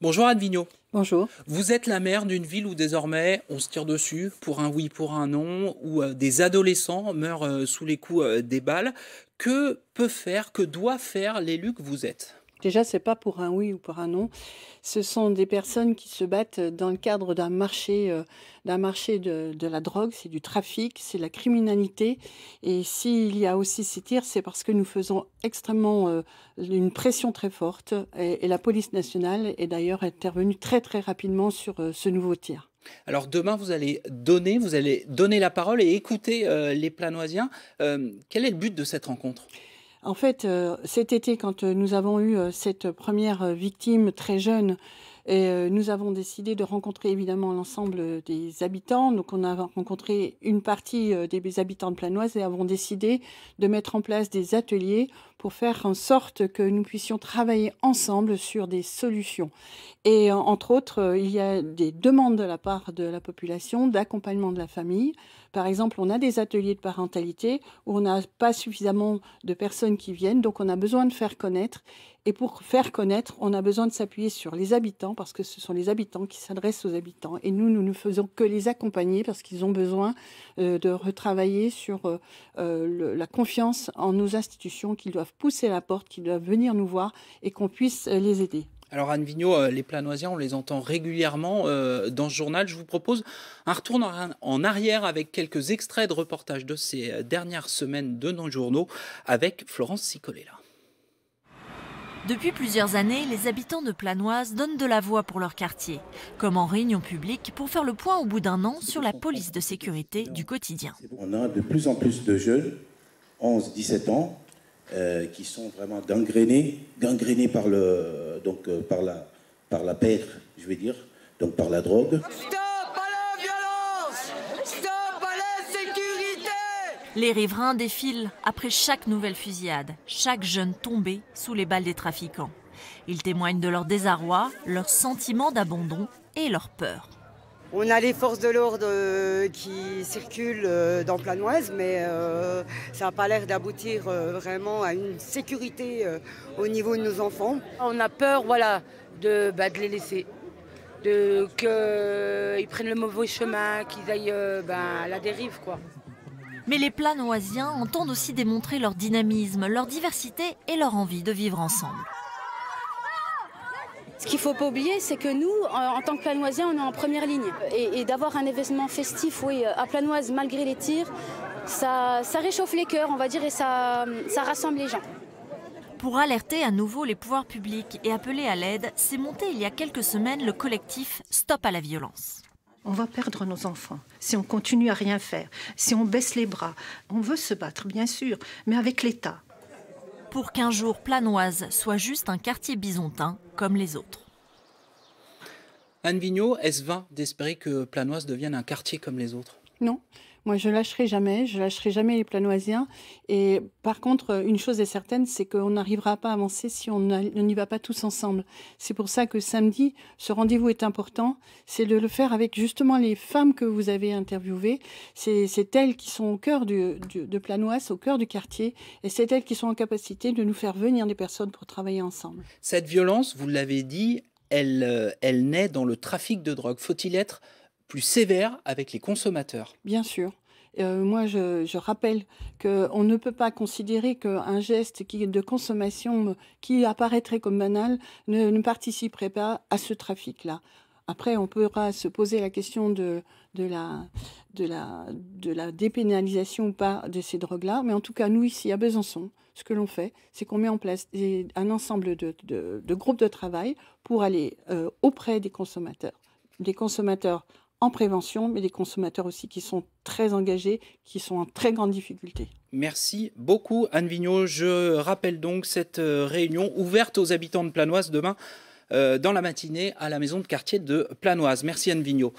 Bonjour Anne Bonjour. Vous êtes la mère d'une ville où désormais on se tire dessus pour un oui, pour un non, où euh, des adolescents meurent euh, sous les coups euh, des balles. Que peut faire, que doit faire l'élu que vous êtes Déjà, c'est pas pour un oui ou pour un non. Ce sont des personnes qui se battent dans le cadre d'un marché, euh, d'un marché de, la drogue, c'est du trafic, c'est la criminalité. Et s'il y a aussi ces tirs, c'est parce que nous faisons extrêmement euh, une pression très forte. Et, la police nationale est d'ailleurs intervenue très très rapidement sur euh, ce nouveau tir. Alors demain, vous allez donner, vous allez donner la parole et écouter les Planoisiens. quel est le but de cette rencontre en fait, euh, cet été, quand euh, nous avons eu euh, cette première victime très jeune, nous avons décidé de rencontrer évidemment l'ensemble des habitants. Donc on a rencontré une partie des habitants de Planoise et avons décidé de mettre en place des ateliers pour faire en sorte que nous puissions travailler ensemble sur des solutions. Et euh, entre autres, euh, il y a des demandes de la part de la population d'accompagnement de la famille. Par exemple, on a des ateliers de parentalité où on n'a pas suffisamment de personnes qui viennent, donc on a besoin de faire connaître. Et pour faire connaître, on a besoin de s'appuyer sur les habitants, parce que ce sont les habitants qui s'adressent aux habitants. Et nous, nous ne faisons que les accompagner, parce qu'ils ont besoin euh, de retravailler sur la confiance en nos institutions qu'ils doivent pousser la porte, qui doivent venir nous voir et qu'on puisse euh, les aider. Alors Anne Vigneault, euh, les planoisiens, on les entend régulièrement euh, dans ce journal. Je vous propose un retour en arrière avec quelques extraits de reportages de ces dernières semaines de nos journaux avec Florence Sicolella. Depuis plusieurs années, les habitants de Planoise donnent de la voix pour leur quartier, comme en réunion publique pour faire le point au bout d'un an sur la police de sécurité du quotidien. On a de plus en plus de jeunes, 11-17 ans, euh, qui sont vraiment gangrénés, gangrenés par, le, euh, par, la, par je vais dire, donc par la drogue. Stop à la violence Stop à la sécurité Les riverains défilent après chaque nouvelle fusillade, chaque jeune tombé sous les balles des trafiquants. Ils témoignent de leur désarroi, leur sentiment d'abandon et leur peur. On a les forces de l'ordre euh, qui circulent euh, dans Planoise, mais euh, ça n'a pas l'air d'aboutir vraiment à une sécurité au niveau de nos enfants. On a peur voilà, de, bah, les laisser, de, qu'ils prennent le mauvais chemin, qu'ils aillent bah, à la dérive. Quoi. Mais les Planoisiens entendent aussi démontrer leur dynamisme, leur diversité et leur envie de vivre ensemble. Ce qu'il ne faut pas oublier, c'est que nous, euh, en tant que planoisiens, on est en première ligne. Et, d'avoir un événement festif, oui, euh, à Planoise, malgré les tirs, ça, réchauffe les cœurs, on va dire, et ça, ça rassemble les gens. Pour alerter à nouveau les pouvoirs publics et appeler à l'aide, s'est monté il y a quelques semaines le collectif Stop à la violence. On va perdre nos enfants si on continue à rien faire, si on baisse les bras. On veut se battre, bien sûr, mais avec l'État pour qu'un jour Planoise soit juste un quartier bisontin comme les autres. Anne Vigneault, est-ce vain d'espérer que Planoise devienne un quartier comme les autres Non, moi, je lâcherai jamais, je lâcherai jamais les planoisiens. Et par contre, euh, une chose est certaine, c'est qu'on n'arrivera pas à avancer si on n'y va pas tous ensemble. C'est pour ça que samedi, ce rendez-vous est important. C'est de le faire avec justement les femmes que vous avez interviewées. C'est elles qui sont au cœur de Planoise, au cœur du quartier. Et c'est elles qui sont en capacité de nous faire venir des personnes pour travailler ensemble. Cette violence, vous l'avez dit, elle, euh, elle naît dans le trafic de drogue. Faut-il être plus sévère avec les consommateurs. Bien sûr. Euh, moi, je, rappelle qu'on ne peut pas considérer qu'un geste qui, de consommation qui apparaîtrait comme banal ne, participerait pas à ce trafic-là. Après, on pourra se poser la question de, la, de la dépénalisation ou pas de ces drogues-là. Mais en tout cas, nous, ici, à Besançon, ce que l'on fait, c'est qu'on met en place un ensemble de, groupes de travail pour aller euh, auprès des consommateurs. Des consommateurs en prévention, mais des consommateurs aussi qui sont très engagés, qui sont en très grande difficulté. Merci beaucoup Anne Vigneault. Je rappelle donc cette euh, réunion ouverte aux habitants de Planoise demain euh, dans la matinée à la maison de quartier de Planoise. Merci Anne Vigneault.